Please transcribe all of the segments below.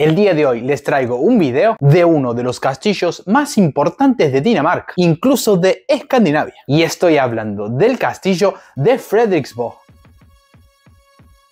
El día de hoy les traigo un video de uno de los castillos más importantes de Dinamarca, incluso de Escandinavia. Y estoy hablando del castillo de Frederiksborg.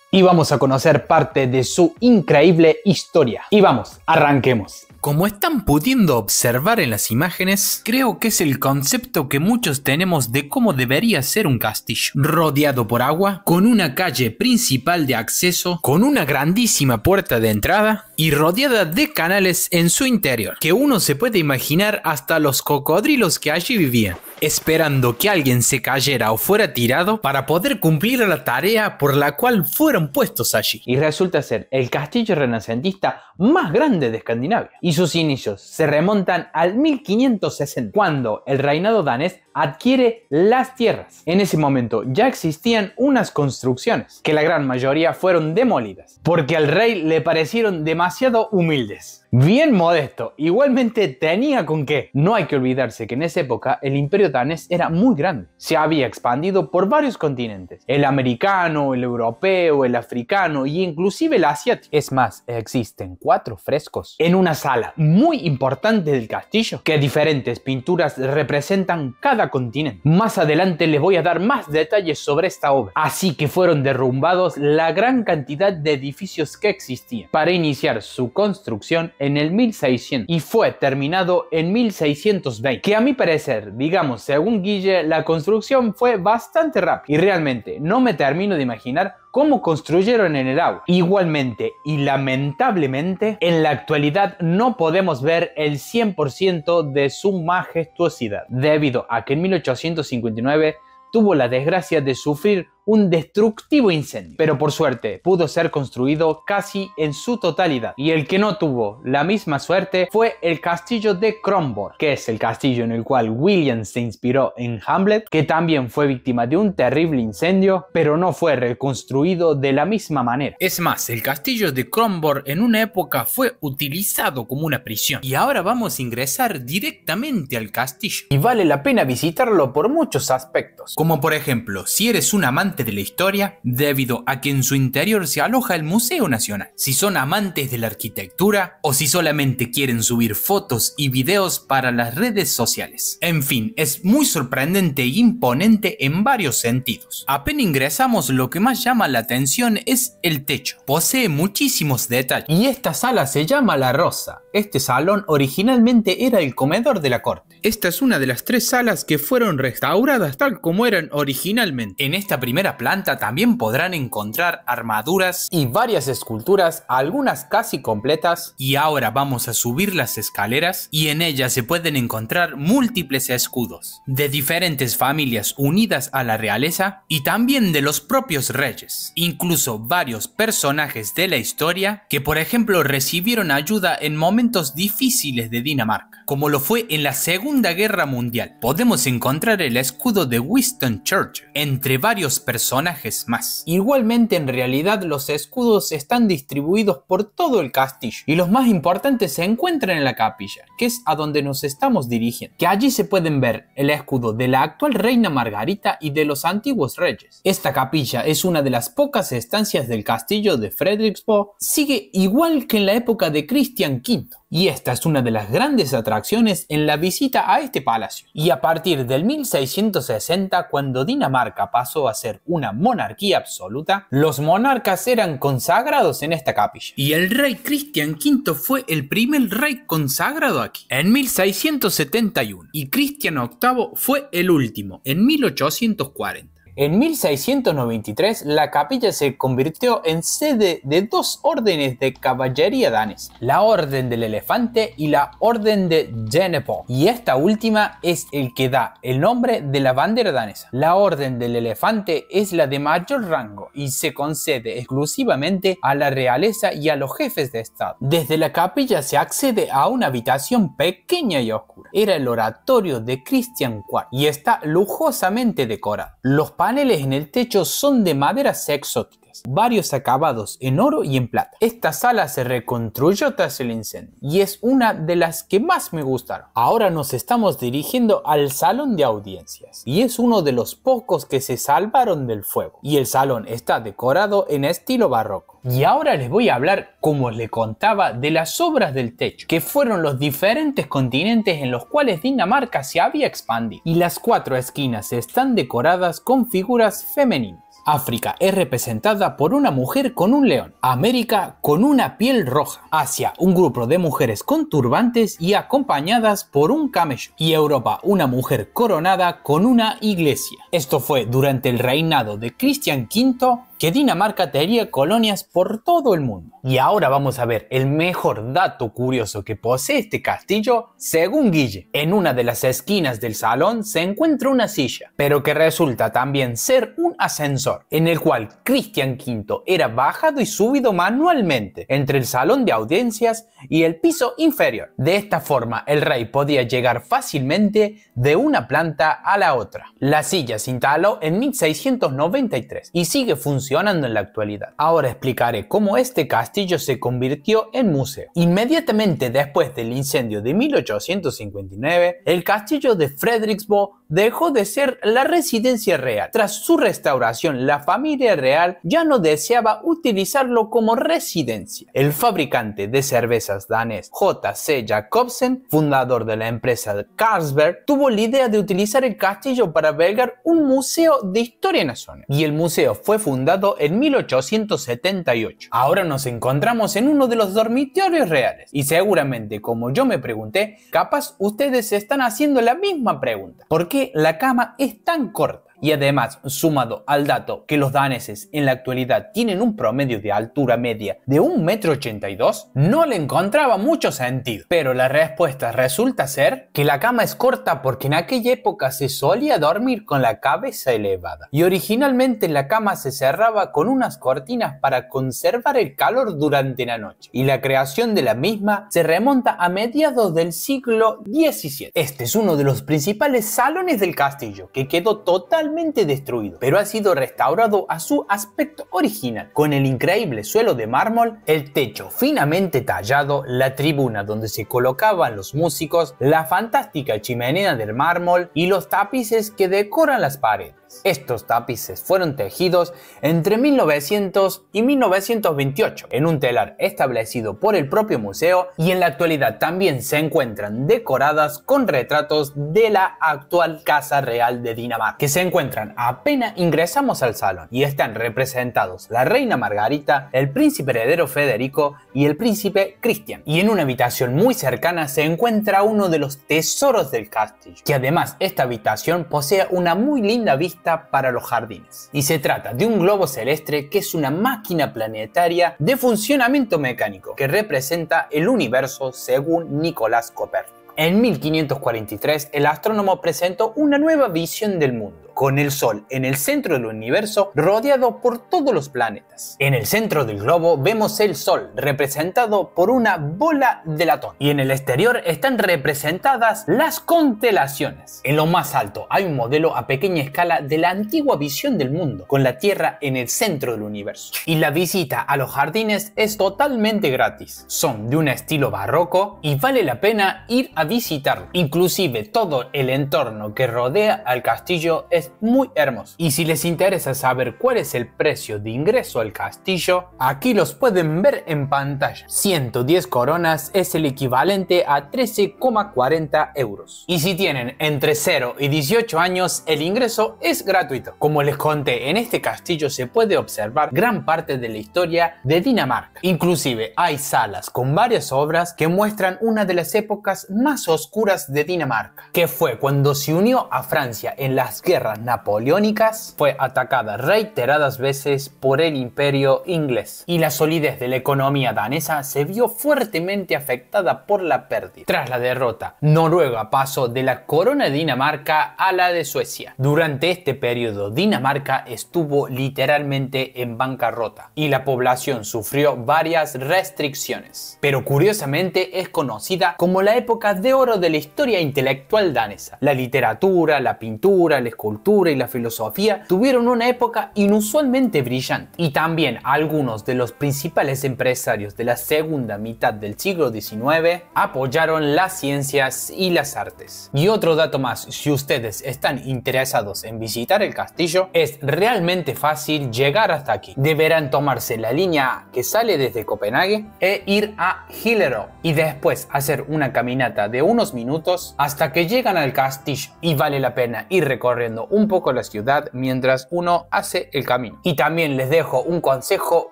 Y vamos a conocer parte de su increíble historia. Y vamos, arranquemos. Como están pudiendo observar en las imágenes, creo que es el concepto que muchos tenemos de cómo debería ser un castillo. Rodeado por agua, con una calle principal de acceso, con una grandísima puerta de entrada y rodeada de canales en su interior, que uno se puede imaginar hasta los cocodrilos que allí vivían, esperando que alguien se cayera o fuera tirado para poder cumplir la tarea por la cual fueron puestos allí. Y resulta ser el castillo renacentista más grande de Escandinavia y sus inicios se remontan al 1560, cuando el reinado danés adquiere las tierras. En ese momento ya existían unas construcciones, que la gran mayoría fueron demolidas, porque al rey le parecieron demasiado humildes. Bien modesto, igualmente tenía con qué. No hay que olvidarse que en esa época el imperio danés era muy grande. Se había expandido por varios continentes, el americano, el europeo, el africano y inclusive el asiático. Es más, existen cuatro frescos en una sala muy importante del castillo que diferentes pinturas representan cada continente. Más adelante les voy a dar más detalles sobre esta obra. Así que fueron derrumbados la gran cantidad de edificios que existían para iniciar su construcción en el 1600 y fue terminado en 1620, que a mi parecer, digamos, según Guille, la construcción fue bastante rápida y realmente no me termino de imaginar cómo construyeron en el agua. Igualmente y lamentablemente, en la actualidad no podemos ver el 100% de su majestuosidad, debido a que en 1859 tuvo la desgracia de sufrir un destructivo incendio, pero por suerte pudo ser construido casi en su totalidad. Y el que no tuvo la misma suerte fue el castillo de Kronborg, que es el castillo en el cual William se inspiró en Hamlet, que también fue víctima de un terrible incendio, pero no fue reconstruido de la misma manera. Es más, el castillo de Kronborg en una época fue utilizado como una prisión. Y ahora vamos a ingresar directamente al castillo. Y vale la pena visitarlo por muchos aspectos. Como por ejemplo, si eres un amante de la historia debido a que en su interior se aloja el Museo Nacional. Si son amantes de la arquitectura o si solamente quieren subir fotos y videos para las redes sociales. En fin, es muy sorprendente e imponente en varios sentidos. Apenas ingresamos lo que más llama la atención es el techo. Posee muchísimos detalles y esta sala se llama La Rosa. Este salón originalmente era el comedor de la corte. Esta es una de las tres salas que fueron restauradas tal como eran originalmente. En esta primera planta también podrán encontrar armaduras y varias esculturas, algunas casi completas. Y ahora vamos a subir las escaleras y en ellas se pueden encontrar múltiples escudos de diferentes familias unidas a la realeza y también de los propios reyes, incluso varios personajes de la historia que por ejemplo recibieron ayuda en momentos difíciles de Dinamarca como lo fue en la Segunda Guerra Mundial. Podemos encontrar el escudo de Winston Churchill, entre varios personajes más. Igualmente en realidad los escudos están distribuidos por todo el castillo y los más importantes se encuentran en la capilla, que es a donde nos estamos dirigiendo. Que allí se pueden ver el escudo de la actual reina Margarita y de los antiguos reyes. Esta capilla es una de las pocas estancias del castillo de Fredericksburg, sigue igual que en la época de Christian V y esta es una de las grandes atracciones en la visita a este palacio. Y a partir del 1660, cuando Dinamarca pasó a ser una monarquía absoluta, los monarcas eran consagrados en esta capilla. Y el rey Cristian V fue el primer rey consagrado aquí, en 1671. Y Cristian VIII fue el último, en 1840. En 1693, la capilla se convirtió en sede de dos órdenes de caballería danes, la Orden del Elefante y la Orden de Genepo, y esta última es el que da el nombre de la bandera danesa. La Orden del Elefante es la de mayor rango y se concede exclusivamente a la realeza y a los jefes de Estado. Desde la capilla se accede a una habitación pequeña y oscura. Era el oratorio de Christian IV y está lujosamente decorado. Los paneles en el techo son de madera exóticas varios acabados en oro y en plata. Esta sala se reconstruyó tras el incendio y es una de las que más me gustaron. Ahora nos estamos dirigiendo al salón de audiencias y es uno de los pocos que se salvaron del fuego y el salón está decorado en estilo barroco. Y ahora les voy a hablar, como les contaba, de las obras del techo, que fueron los diferentes continentes en los cuales Dinamarca se había expandido y las cuatro esquinas están decoradas con figuras femeninas. África es representada por una mujer con un león, América con una piel roja, Asia un grupo de mujeres con turbantes y acompañadas por un camello, y Europa una mujer coronada con una iglesia. Esto fue durante el reinado de Cristian V que Dinamarca tenía colonias por todo el mundo. Y ahora vamos a ver el mejor dato curioso que posee este castillo, según Guille. En una de las esquinas del salón se encuentra una silla, pero que resulta también ser un ascensor, en el cual Cristian V era bajado y subido manualmente entre el salón de audiencias y el piso inferior. De esta forma, el rey podía llegar fácilmente de una planta a la otra. La silla se instaló en 1693 y sigue funcionando en la actualidad. Ahora explicaré cómo este castillo se convirtió en museo. Inmediatamente después del incendio de 1859, el castillo de Fredericksburg dejó de ser la residencia real. Tras su restauración, la familia real ya no deseaba utilizarlo como residencia. El fabricante de cervezas danés J.C. Jacobsen, fundador de la empresa Carlsberg, tuvo la idea de utilizar el castillo para albergar un museo de historia nacional. Y el museo fue fundado en 1878. Ahora nos encontramos en uno de los dormitorios reales. Y seguramente, como yo me pregunté, capaz ustedes están haciendo la misma pregunta. ¿Por qué la cama es tan corta y además sumado al dato que los daneses en la actualidad tienen un promedio de altura media de 1,82m, no le encontraba mucho sentido. Pero la respuesta resulta ser que la cama es corta porque en aquella época se solía dormir con la cabeza elevada y originalmente la cama se cerraba con unas cortinas para conservar el calor durante la noche y la creación de la misma se remonta a mediados del siglo XVII. Este es uno de los principales salones del castillo que quedó totalmente destruido, pero ha sido restaurado a su aspecto original, con el increíble suelo de mármol, el techo finamente tallado, la tribuna donde se colocaban los músicos, la fantástica chimenea del mármol y los tapices que decoran las paredes. Estos tapices fueron tejidos entre 1900 y 1928 en un telar establecido por el propio museo y en la actualidad también se encuentran decoradas con retratos de la actual Casa Real de Dinamarca, que se encuentran apenas ingresamos al salón y están representados la reina Margarita, el príncipe heredero Federico y el príncipe Cristian. Y en una habitación muy cercana se encuentra uno de los tesoros del castillo, que además esta habitación posee una muy linda vista para los jardines. Y se trata de un globo celeste que es una máquina planetaria de funcionamiento mecánico que representa el universo según Nicolás Copérnico. En 1543 el astrónomo presentó una nueva visión del mundo con el Sol en el centro del universo rodeado por todos los planetas. En el centro del globo vemos el Sol representado por una bola de latón y en el exterior están representadas las constelaciones. En lo más alto hay un modelo a pequeña escala de la antigua visión del mundo, con la Tierra en el centro del universo. Y la visita a los jardines es totalmente gratis. Son de un estilo barroco y vale la pena ir a visitarlo. Inclusive todo el entorno que rodea al castillo es muy hermoso. Y si les interesa saber cuál es el precio de ingreso al castillo, aquí los pueden ver en pantalla. 110 coronas es el equivalente a 13,40 euros. Y si tienen entre 0 y 18 años, el ingreso es gratuito. Como les conté, en este castillo se puede observar gran parte de la historia de Dinamarca. Inclusive hay salas con varias obras que muestran una de las épocas más oscuras de Dinamarca, que fue cuando se unió a Francia en las guerras napoleónicas, fue atacada reiteradas veces por el imperio inglés y la solidez de la economía danesa se vio fuertemente afectada por la pérdida. Tras la derrota, Noruega pasó de la corona de Dinamarca a la de Suecia. Durante este periodo, Dinamarca estuvo literalmente en bancarrota y la población sufrió varias restricciones. Pero curiosamente es conocida como la época de oro de la historia intelectual danesa. La literatura, la pintura, la escultura, y la filosofía tuvieron una época inusualmente brillante y también algunos de los principales empresarios de la segunda mitad del siglo XIX apoyaron las ciencias y las artes. Y otro dato más, si ustedes están interesados en visitar el castillo, es realmente fácil llegar hasta aquí. Deberán tomarse la línea que sale desde Copenhague e ir a Hillero y después hacer una caminata de unos minutos hasta que llegan al castillo y vale la pena ir recorriendo un poco la ciudad mientras uno hace el camino. Y también les dejo un consejo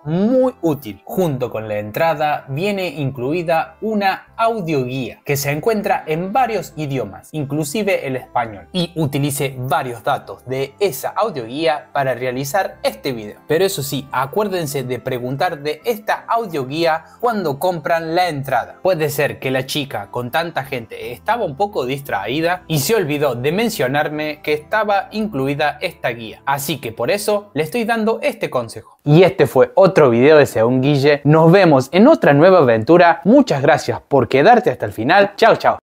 muy útil. Junto con la entrada viene incluida una audioguía que se encuentra en varios idiomas, inclusive el español. Y utilice varios datos de esa audioguía para realizar este video. Pero eso sí, acuérdense de preguntar de esta audioguía cuando compran la entrada. Puede ser que la chica con tanta gente estaba un poco distraída y se olvidó de mencionarme que estaba incluida esta guía. Así que por eso le estoy dando este consejo. Y este fue otro video de Según Guille. Nos vemos en otra nueva aventura. Muchas gracias por quedarte hasta el final. Chao, chao.